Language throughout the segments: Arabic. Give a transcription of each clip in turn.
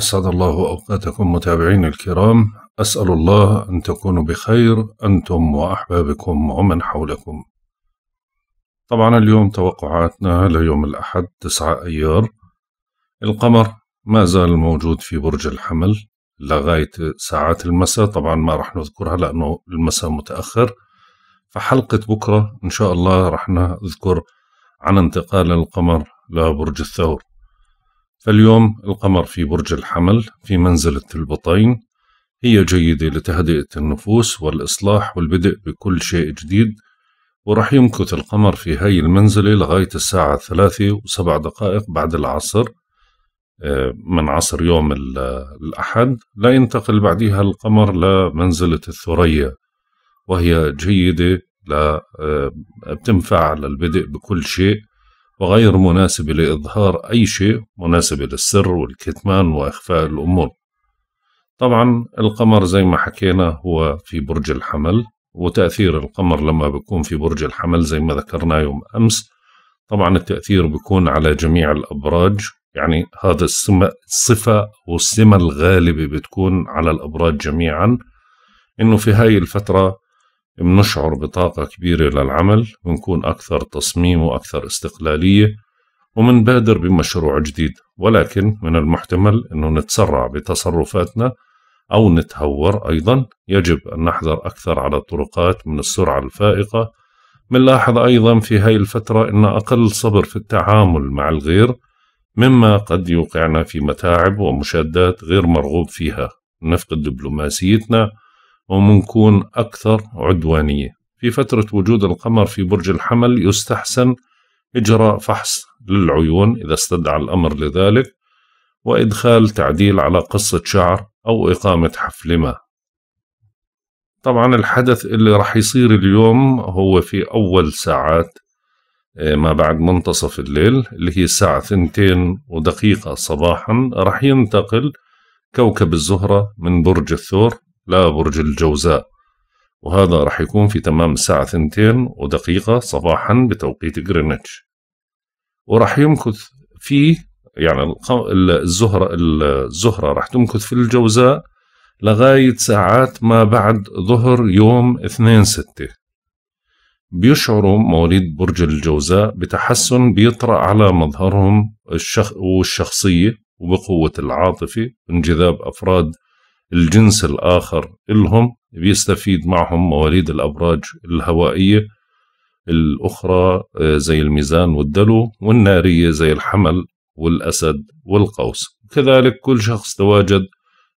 أسعد الله أوقاتكم متابعين الكرام أسأل الله أن تكونوا بخير أنتم وأحبابكم ومن حولكم طبعا اليوم توقعاتنا ليوم الأحد 9 أيار القمر ما زال موجود في برج الحمل لغاية ساعات المساء طبعا ما رح نذكرها لأنه المساء متأخر فحلقة بكرة إن شاء الله رح نذكر عن انتقال القمر لبرج الثور فاليوم القمر في برج الحمل في منزلة البطين هي جيدة لتهدئة النفوس والإصلاح والبدء بكل شيء جديد ورح يمكث القمر في هاي المنزلة لغاية الساعة الثلاثة وسبع دقائق بعد العصر آه، من عصر يوم الأحد لا ينتقل بعدها القمر لمنزلة الثريا وهي جيدة لا آه، بتنفع للبدء بكل شيء وغير مناسبة لإظهار أي شيء مناسبة للسر والكتمان وإخفاء الأمور طبعا القمر زي ما حكينا هو في برج الحمل وتأثير القمر لما بيكون في برج الحمل زي ما ذكرنا يوم أمس طبعا التأثير بيكون على جميع الأبراج يعني هذا السمة الصفة والسمة الغالبة بتكون على الأبراج جميعا إنه في هاي الفترة بنشعر بطاقة كبيرة للعمل بنكون أكثر تصميم وأكثر استقلالية ومنبادر بمشروع جديد ولكن من المحتمل أنه نتسرع بتصرفاتنا أو نتهور أيضا يجب أن نحذر أكثر على الطرقات من السرعة الفائقة منلاحظ أيضا في هاي الفترة أن أقل صبر في التعامل مع الغير مما قد يوقعنا في متاعب ومشادات غير مرغوب فيها نفقد دبلوماسيتنا ومنكون أكثر عدوانية في فترة وجود القمر في برج الحمل يستحسن إجراء فحص للعيون إذا استدعى الأمر لذلك وإدخال تعديل على قصة شعر أو إقامة حفل ما طبعا الحدث اللي راح يصير اليوم هو في أول ساعات آه، ما بعد منتصف الليل اللي هي الساعة ثنتين ودقيقة صباحا راح ينتقل كوكب الزهرة من برج الثور لا برج الجوزاء وهذا راح يكون في تمام الساعة ثنتين ودقيقة صباحا بتوقيت غرينتش وراح يمكث فيه يعني الزهرة الزهرة راح تمكث في الجوزاء لغاية ساعات ما بعد ظهر يوم اثنين ستة بيشعروا مواليد برج الجوزاء بتحسن بيطرأ على مظهرهم الشخ والشخصية وبقوة العاطفة انجذاب أفراد الجنس الآخر إلهم بيستفيد معهم مواليد الأبراج الهوائية الأخرى آه، زي الميزان والدلو والنارية زي الحمل والأسد والقوس كذلك كل شخص تواجد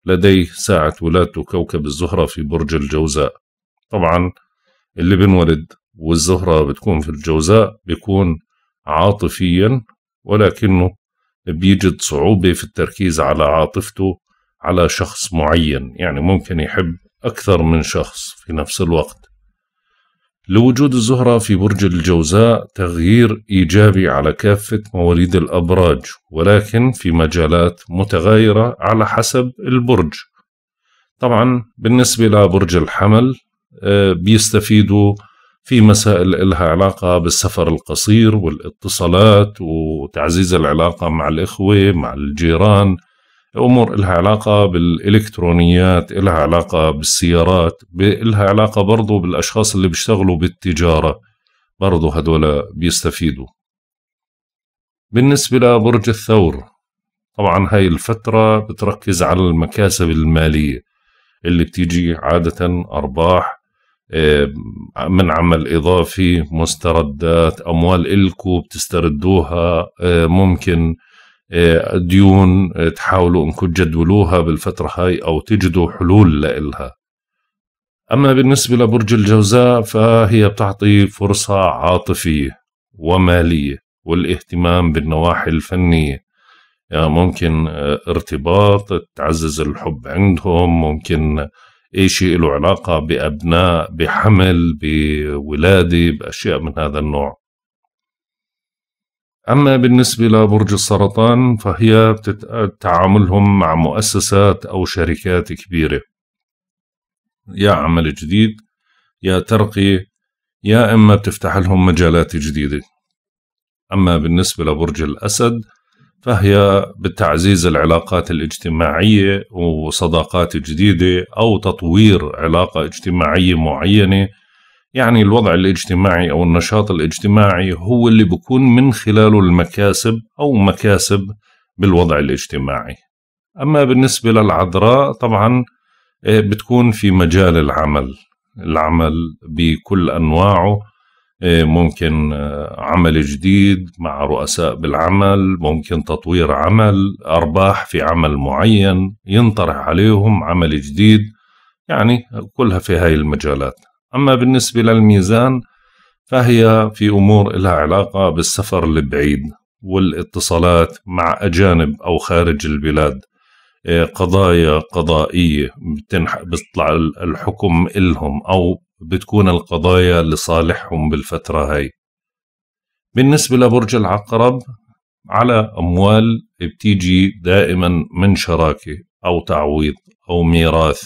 لديه ساعة ولادته كوكب الزهرة في برج الجوزاء طبعا اللي بنولد والزهرة بتكون في الجوزاء بيكون عاطفيا ولكنه بيجد صعوبة في التركيز على عاطفته على شخص معين يعني ممكن يحب أكثر من شخص في نفس الوقت لوجود الزهرة في برج الجوزاء تغيير إيجابي على كافة مواليد الأبراج ولكن في مجالات متغايرة على حسب البرج طبعا بالنسبة لبرج الحمل آه، بيستفيدوا في مسائل إلها علاقة بالسفر القصير والاتصالات وتعزيز العلاقة مع الإخوة مع الجيران امور لها علاقه بالالكترونيات لها علاقه بالسيارات لها علاقه برضه بالاشخاص اللي بيشتغلوا بالتجاره برضه هدول بيستفيدوا بالنسبه لبرج الثور طبعا هاي الفتره بتركز على المكاسب الماليه اللي بتيجي عاده ارباح من عمل إضافي مستردات أموال إلكو بتستردوها ممكن ديون آه، تحاولوا انكم تجدولوها بالفترة هاي او تجدوا حلول لإلها اما بالنسبة لبرج الجوزاء فهي بتعطي فرصة عاطفية ومالية والاهتمام بالنواحي الفنية يعني ممكن آه، ارتباط تعزز الحب عندهم ممكن اي شيء له علاقة بابناء بحمل بولادة باشياء من هذا النوع أما بالنسبة لبرج السرطان فهي تعاملهم مع مؤسسات أو شركات كبيرة يا عمل جديد يا ترقي يا إما بتفتح لهم مجالات جديدة أما بالنسبة لبرج الأسد فهي بتعزيز العلاقات الاجتماعية وصداقات جديدة أو تطوير علاقة اجتماعية معينة يعني الوضع الاجتماعي أو النشاط الاجتماعي هو اللي بكون من خلاله المكاسب أو مكاسب بالوضع الاجتماعي أما بالنسبة للعذراء طبعا آه، بتكون في مجال العمل العمل بكل أنواعه آه، ممكن آه، عمل جديد مع رؤساء بالعمل ممكن تطوير عمل أرباح في عمل معين ينطرح عليهم عمل جديد يعني كلها في هاي المجالات أما بالنسبة للميزان فهي في أمور لها علاقة بالسفر البعيد والاتصالات مع أجانب أو خارج البلاد إيه، قضايا قضائية بتنح... بتطلع الحكم إلهم أو بتكون القضايا لصالحهم بالفترة هاي بالنسبة لبرج العقرب على أموال بتيجي دائما من شراكة أو تعويض أو ميراث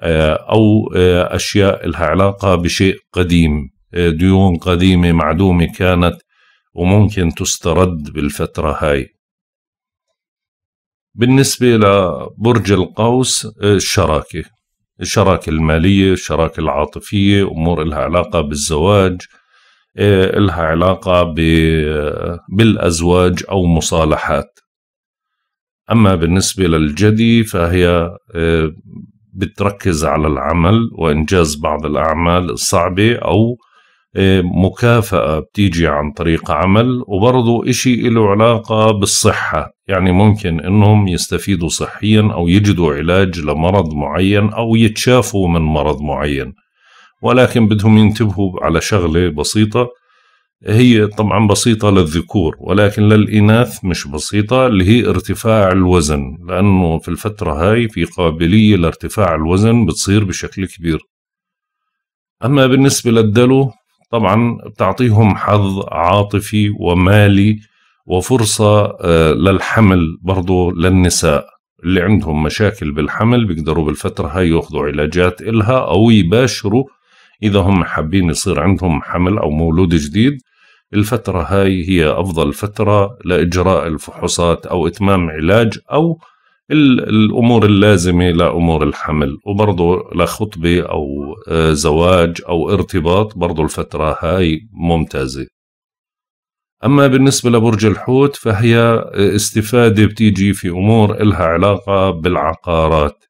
آه، أو آه، أشياء لها علاقة بشيء قديم آه، ديون قديمة معدومة كانت وممكن تسترد بالفترة هاي بالنسبة لبرج القوس الشراكة الشراكة المالية الشراكة العاطفية أمور لها علاقة بالزواج لها علاقة بالأزواج أو مصالحات أما بالنسبة للجدي فهي بتركز على العمل وإنجاز بعض الأعمال الصعبة أو آه، مكافأة بتيجي عن طريق عمل وبرضه إشي له علاقة بالصحة يعني ممكن إنهم يستفيدوا صحيا أو يجدوا علاج لمرض معين أو يتشافوا من مرض معين ولكن بدهم ينتبهوا على شغلة بسيطة هي طبعا بسيطة للذكور ولكن للإناث مش بسيطة اللي هي ارتفاع الوزن لأنه في الفترة هاي في قابلية لارتفاع الوزن بتصير بشكل كبير أما بالنسبة للدلو طبعا بتعطيهم حظ عاطفي ومالي وفرصة آه، للحمل برضو للنساء اللي عندهم مشاكل بالحمل بيقدروا بالفترة هاي ياخذوا علاجات إلها أو يباشروا إذا هم حابين يصير عندهم حمل أو مولود جديد الفترة هاي هي أفضل فترة لإجراء الفحوصات أو إتمام علاج أو الأمور اللازمة لأمور الحمل وبرضو لخطبة أو آه، زواج أو ارتباط برضو الفترة هاي ممتازة أما بالنسبة لبرج الحوت فهي آه، استفادة بتيجي في أمور إلها علاقة بالعقارات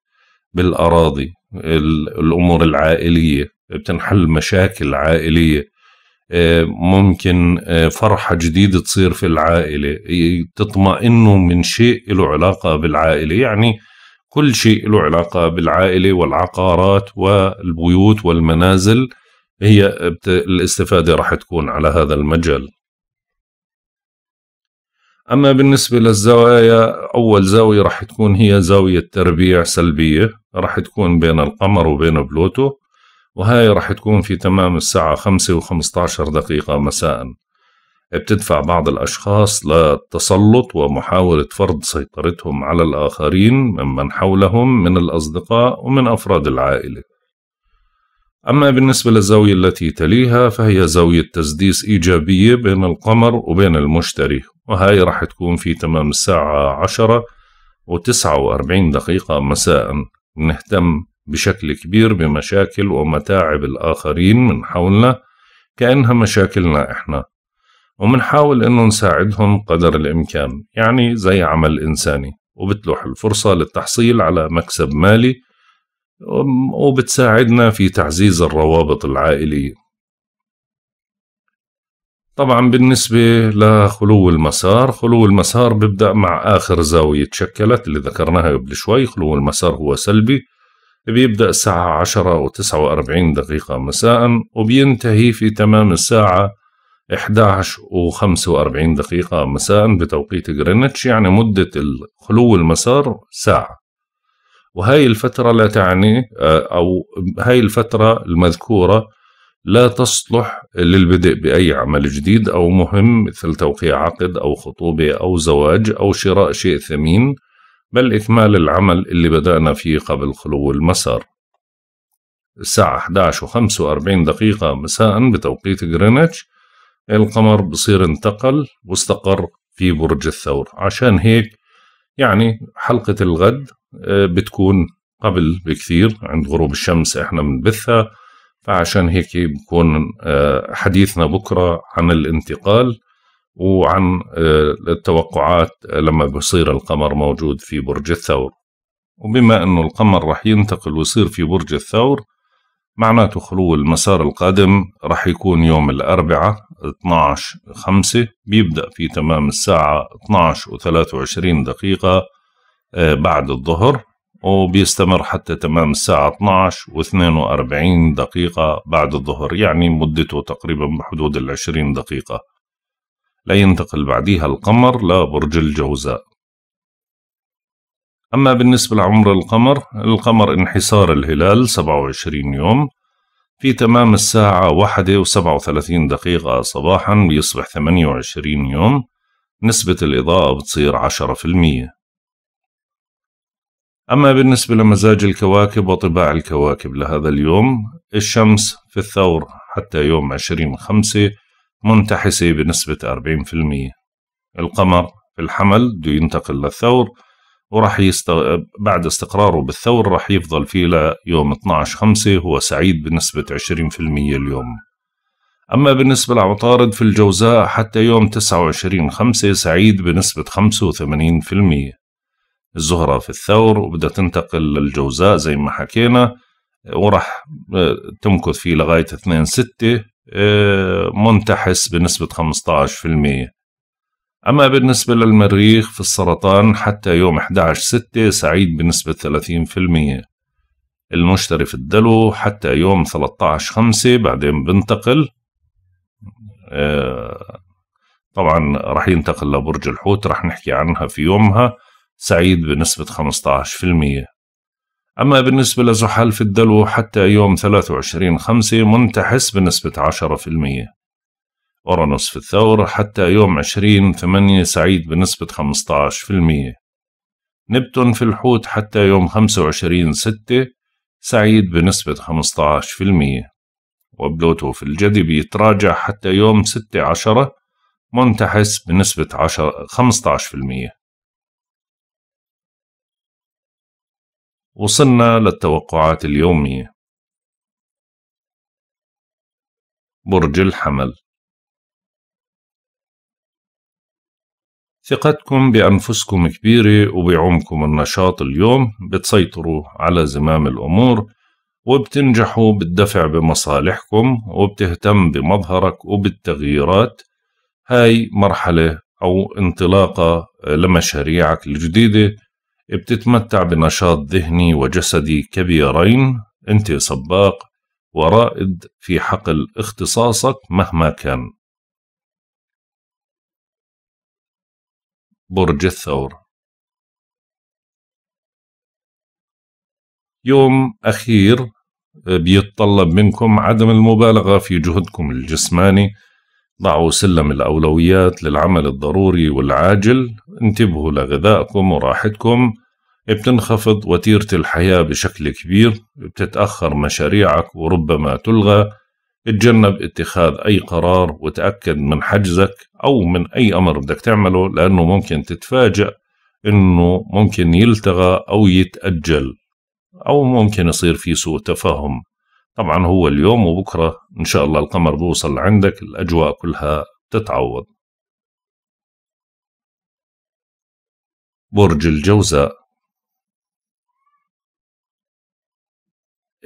بالأراضي الأمور العائلية بتنحل مشاكل عائلية ممكن آه، فرحة جديدة تصير في العائلة تطمئنوا من شيء له علاقة بالعائلة يعني كل شيء له علاقة بالعائلة والعقارات والبيوت والمنازل هي الاستفادة راح تكون على هذا المجال أما بالنسبة للزوايا أول زاوية راح تكون هي زاوية تربيع سلبية راح تكون بين القمر وبين بلوتو وهاي رح تكون في تمام الساعة خمسة وخمسة عشر دقيقة مساء بتدفع بعض الأشخاص للتسلط ومحاولة فرض سيطرتهم على الآخرين ممن حولهم من الأصدقاء ومن أفراد العائلة أما بالنسبة للزاوية التي تليها فهي زاوية تسديس إيجابية بين القمر وبين المشتري وهاي رح تكون في تمام الساعة عشرة وتسعة وأربعين دقيقة مساء نهتم بشكل كبير بمشاكل ومتاعب الآخرين من حولنا كأنها مشاكلنا إحنا ومنحاول إنه نساعدهم قدر الإمكان يعني زي عمل إنساني وبتلوح الفرصة للتحصيل على مكسب مالي وبتساعدنا في تعزيز الروابط العائلية طبعا بالنسبة لخلو المسار خلو المسار بيبدأ مع آخر زاوية تشكلت اللي ذكرناها قبل شوي خلو المسار هو سلبي بيبدأ الساعة 10 و49 دقيقة مساء وبينتهي في تمام الساعة 11 و45 دقيقة مساء بتوقيت غرينتش يعني مدة خلو المسار ساعة وهاي الفترة لا تعني آه، أو هاي الفترة المذكورة لا تصلح للبدء بأي عمل جديد أو مهم مثل توقيع عقد أو خطوبة أو زواج أو شراء شيء ثمين بل إكمال العمل اللي بدأنا فيه قبل خلو المسار الساعة 11 و45 دقيقة مساء بتوقيت جرينتش القمر بصير انتقل واستقر في برج الثور عشان هيك يعني حلقة الغد آه، بتكون قبل بكثير عند غروب الشمس احنا بنبثها فعشان هيك بكون آه، حديثنا بكرة عن الانتقال وعن آه، التوقعات لما بصير القمر موجود في برج الثور وبما أنه القمر رح ينتقل ويصير في برج الثور معناته خلو المسار القادم رح يكون يوم الأربعاء 12 5 بيبدأ في تمام الساعة 12 23 دقيقة آه، بعد الظهر وبيستمر حتى تمام الساعة 12 42 دقيقة بعد الظهر يعني مدته تقريبا بحدود العشرين دقيقة لا ينتقل بعديها القمر لبرج الجوزاء أما بالنسبة لعمر القمر القمر انحسار الهلال 27 يوم في تمام الساعة واحدة وسبعة وثلاثين دقيقة صباحا بيصبح ثمانية وعشرين يوم نسبة الإضاءة بتصير عشرة في المية أما بالنسبة لمزاج الكواكب وطباع الكواكب لهذا اليوم الشمس في الثور حتى يوم عشرين خمسة منتحسة بنسبة 40% القمر في الحمل بده ينتقل للثور وراح يست... بعد استقراره بالثور راح يفضل فيه ليوم 12 5 هو سعيد بنسبة 20% اليوم أما بالنسبة لعطارد في الجوزاء حتى يوم 29 5 سعيد بنسبة 85% الزهرة في الثور وبدها تنتقل للجوزاء زي ما حكينا ورح آه، تمكث فيه لغاية 2 ستة آه، منتحس بنسبة 15% أما بالنسبة للمريخ في السرطان حتى يوم 11/6 سعيد بنسبة 30% المشتري في الدلو حتى يوم 13/5 بعدين بنتقل آه، طبعا رح ينتقل لبرج الحوت رح نحكي عنها في يومها سعيد بنسبة أما بالنسبة لزحل في الدلو حتى يوم 23/5 منتحس بنسبة 10%. أورانوس في الثور حتى يوم 20/8 سعيد بنسبة 15%. نبتون في الحوت حتى يوم 25/6 سعيد بنسبة 15%. وبلوتو في الجدي بيتراجع حتى يوم 6/10 منتحس بنسبة 10 15%. وصلنا للتوقعات اليومية برج الحمل ثقتكم بأنفسكم كبيرة وبعمكم النشاط اليوم بتسيطروا على زمام الأمور وبتنجحوا بالدفع بمصالحكم وبتهتم بمظهرك وبالتغييرات هاي مرحلة أو انطلاقة لمشاريعك الجديدة بتتمتع بنشاط ذهني وجسدي كبيرين أنت سباق ورائد في حقل اختصاصك مهما كان برج الثور يوم أخير آه، بيتطلب منكم عدم المبالغة في جهدكم الجسماني ضعوا سلم الأولويات للعمل الضروري والعاجل انتبهوا لغذائكم وراحتكم بتنخفض وتيرة الحياة بشكل كبير بتتأخر مشاريعك وربما تلغى اتجنب اتخاذ أي قرار وتأكد من حجزك أو من أي أمر بدك تعمله لأنه ممكن تتفاجأ أنه ممكن يلتغى أو يتأجل أو ممكن يصير في سوء تفاهم طبعا هو اليوم وبكرة إن شاء الله القمر بوصل عندك الأجواء كلها تتعوض برج الجوزاء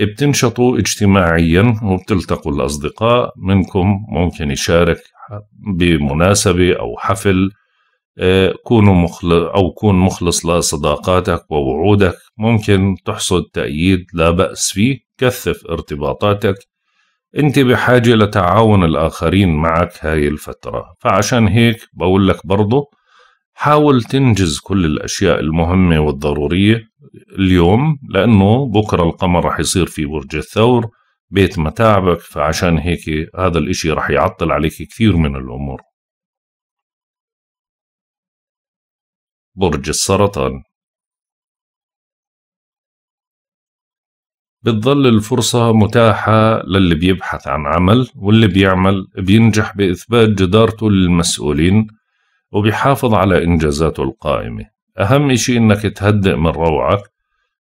بتنشطوا اجتماعيا وبتلتقوا الأصدقاء منكم ممكن يشارك بمناسبة أو حفل آه، كونوا مخلص أو كون مخلص لصداقاتك ووعودك ممكن تحصد تأييد لا بأس فيه كثف ارتباطاتك انت بحاجة لتعاون الآخرين معك هاي الفترة فعشان هيك بقول لك برضو حاول تنجز كل الأشياء المهمة والضرورية اليوم لأنه بكرة القمر رح يصير في برج الثور بيت متاعبك فعشان هيك هذا الإشي رح يعطل عليك كثير من الأمور برج السرطان بتظل الفرصة متاحة للي بيبحث عن عمل واللي بيعمل بينجح بإثبات جدارته للمسؤولين وبيحافظ على إنجازاته القائمة أهم إشي إنك تهدئ من روعك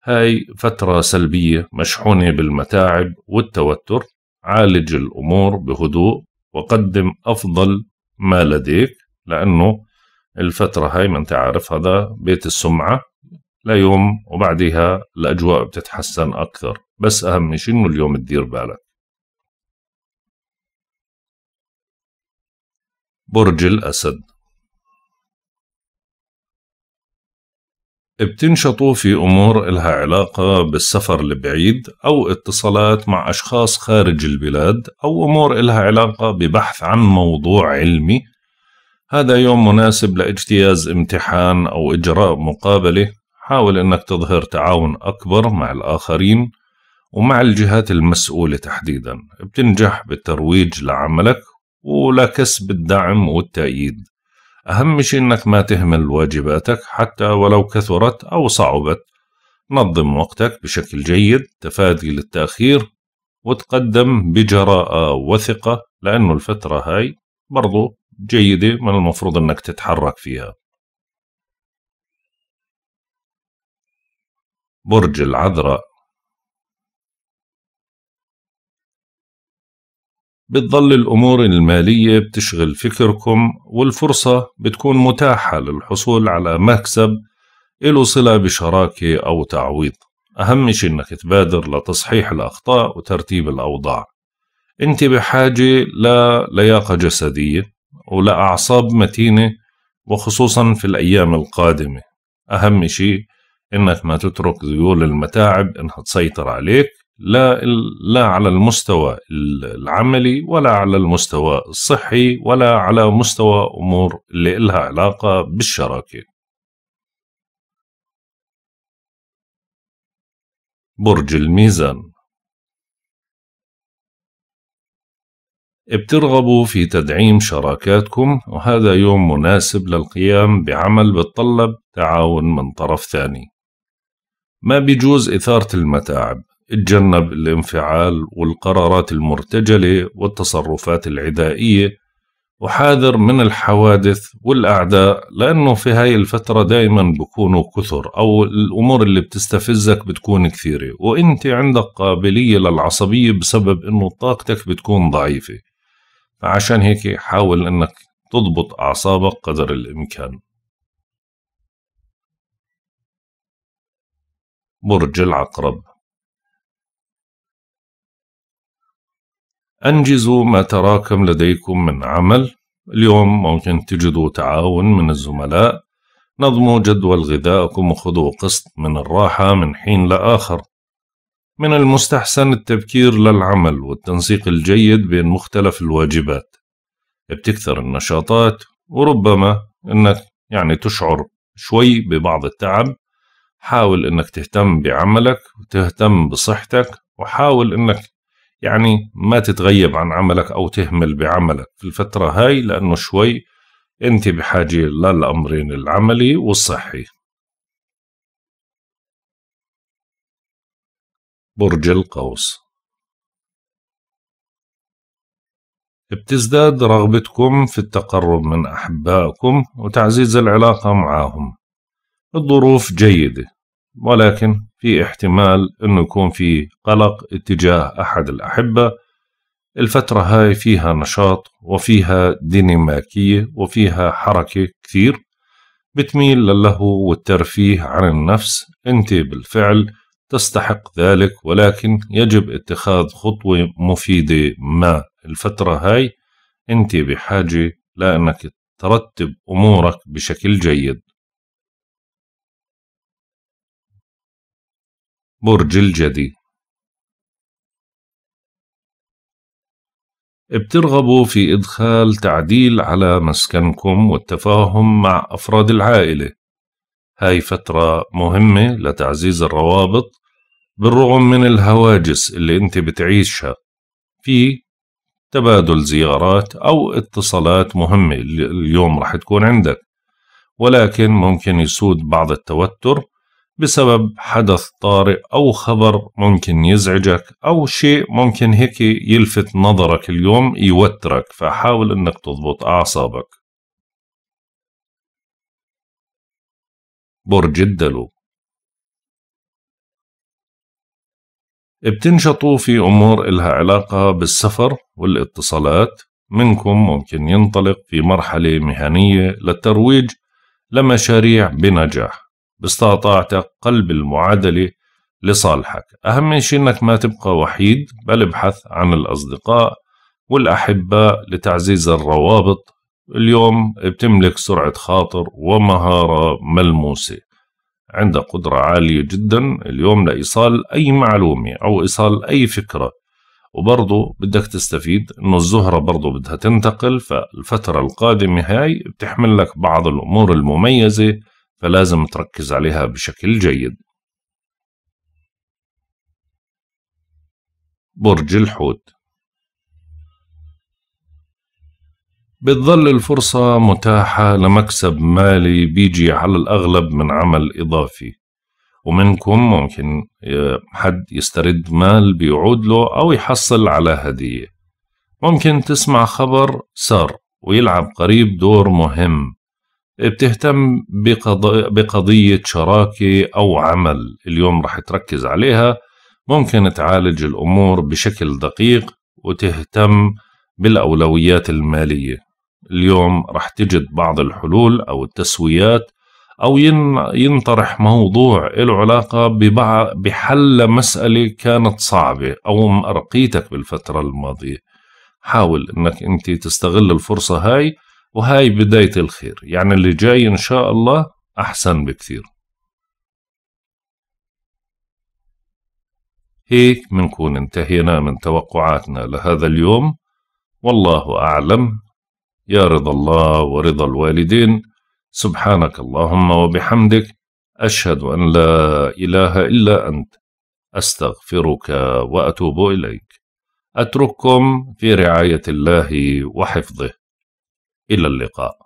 هاي فترة سلبية مشحونة بالمتاعب والتوتر عالج الأمور بهدوء وقدم أفضل ما لديك لأنه الفترة هاي من تعرف عارف هذا بيت السمعة ليوم وبعدها الأجواء بتتحسن أكثر بس أهم شيء إنه اليوم تدير بالك برج الأسد بتنشطوا في أمور إلها علاقة بالسفر البعيد أو اتصالات مع أشخاص خارج البلاد أو أمور إلها علاقة ببحث عن موضوع علمي هذا يوم مناسب لاجتياز امتحان أو إجراء مقابلة حاول أنك تظهر تعاون أكبر مع الآخرين ومع الجهات المسؤولة تحديدا بتنجح بالترويج لعملك ولكسب الدعم والتأييد أهم شيء أنك ما تهمل واجباتك حتى ولو كثرت أو صعبت نظم وقتك بشكل جيد تفادي للتأخير وتقدم بجراءة وثقة لأنه الفترة هاي برضو جيدة من المفروض أنك تتحرك فيها برج العذراء بتظل الأمور المالية بتشغل فكركم والفرصة بتكون متاحة للحصول على مكسب له صلة بشراكة أو تعويض أهم شيء إنك تبادر لتصحيح الأخطاء وترتيب الأوضاع أنت بحاجة للياقة جسدية ولأعصاب متينة وخصوصا في الأيام القادمة أهم شيء انك ما تترك ذيول المتاعب انها تسيطر عليك لا لا على المستوى العملي ولا على المستوى الصحي ولا على مستوى امور اللي لها علاقه بالشراكه. برج الميزان بترغبوا في تدعيم شراكاتكم وهذا يوم مناسب للقيام بعمل بتطلب تعاون من طرف ثاني ما بيجوز إثارة المتاعب اتجنب الانفعال والقرارات المرتجلة والتصرفات العدائية وحاذر من الحوادث والأعداء لأنه في هاي الفترة دايما بكونوا كثر أو الأمور اللي بتستفزك بتكون كثيرة وإنت عندك قابلية للعصبية بسبب أنه طاقتك بتكون ضعيفة فعشان هيك حاول أنك تضبط أعصابك قدر الإمكان برج العقرب أنجزوا ما تراكم لديكم من عمل اليوم ممكن تجدوا تعاون من الزملاء نظموا جدول غذائكم وخذوا قسط من الراحة من حين لآخر من المستحسن التبكير للعمل والتنسيق الجيد بين مختلف الواجبات بتكثر النشاطات وربما أنك يعني تشعر شوي ببعض التعب حاول انك تهتم بعملك وتهتم بصحتك وحاول انك يعني ما تتغيب عن عملك او تهمل بعملك في الفتره هاي لانه شوي انت بحاجه للامرين العملي والصحي برج القوس بتزداد رغبتكم في التقرب من احبائكم وتعزيز العلاقه معهم الظروف جيدة ولكن في احتمال أنه يكون في قلق اتجاه أحد الأحبة الفترة هاي فيها نشاط وفيها ديناميكية وفيها حركة كثير بتميل للهو والترفيه عن النفس أنت بالفعل تستحق ذلك ولكن يجب اتخاذ خطوة مفيدة ما الفترة هاي أنت بحاجة لأنك ترتب أمورك بشكل جيد برج الجدي بترغبوا في إدخال تعديل على مسكنكم والتفاهم مع أفراد العائلة هاي فترة مهمة لتعزيز الروابط بالرغم من الهواجس اللي انت بتعيشها في تبادل زيارات أو اتصالات مهمة اليوم رح تكون عندك ولكن ممكن يسود بعض التوتر بسبب حدث طارئ أو خبر ممكن يزعجك أو شيء ممكن هيك يلفت نظرك اليوم يوترك فحاول أنك تضبط أعصابك برج الدلو بتنشطوا في أمور إلها علاقة بالسفر والاتصالات منكم ممكن ينطلق في مرحلة مهنية للترويج لمشاريع بنجاح باستطاعتك قلب المعادلة لصالحك أهم شيء أنك ما تبقى وحيد بل ابحث عن الأصدقاء والأحباء لتعزيز الروابط اليوم بتملك سرعة خاطر ومهارة ملموسة عند قدرة عالية جدا اليوم لإيصال أي معلومة أو إيصال أي فكرة وبرضه بدك تستفيد إنه الزهرة برضه بدها تنتقل فالفترة القادمة هاي بتحمل لك بعض الأمور المميزة فلازم تركز عليها بشكل جيد برج الحوت بتظل الفرصة متاحة لمكسب مالي بيجي على الأغلب من عمل إضافي ومنكم ممكن حد يسترد مال بيعود له أو يحصل على هدية ممكن تسمع خبر سار ويلعب قريب دور مهم بتهتم بقضية شراكة أو عمل اليوم رح تركز عليها ممكن تعالج الأمور بشكل دقيق وتهتم بالأولويات المالية اليوم رح تجد بعض الحلول أو التسويات أو ينطرح موضوع له علاقة بحل مسألة كانت صعبة أو مأرقيتك بالفترة الماضية حاول أنك أنت تستغل الفرصة هاي وهاي بداية الخير يعني اللي جاي إن شاء الله أحسن بكثير هيك منكون انتهينا من توقعاتنا لهذا اليوم والله أعلم يا رضا الله ورضا الوالدين سبحانك اللهم وبحمدك أشهد أن لا إله إلا أنت أستغفرك وأتوب إليك أترككم في رعاية الله وحفظه إلى اللقاء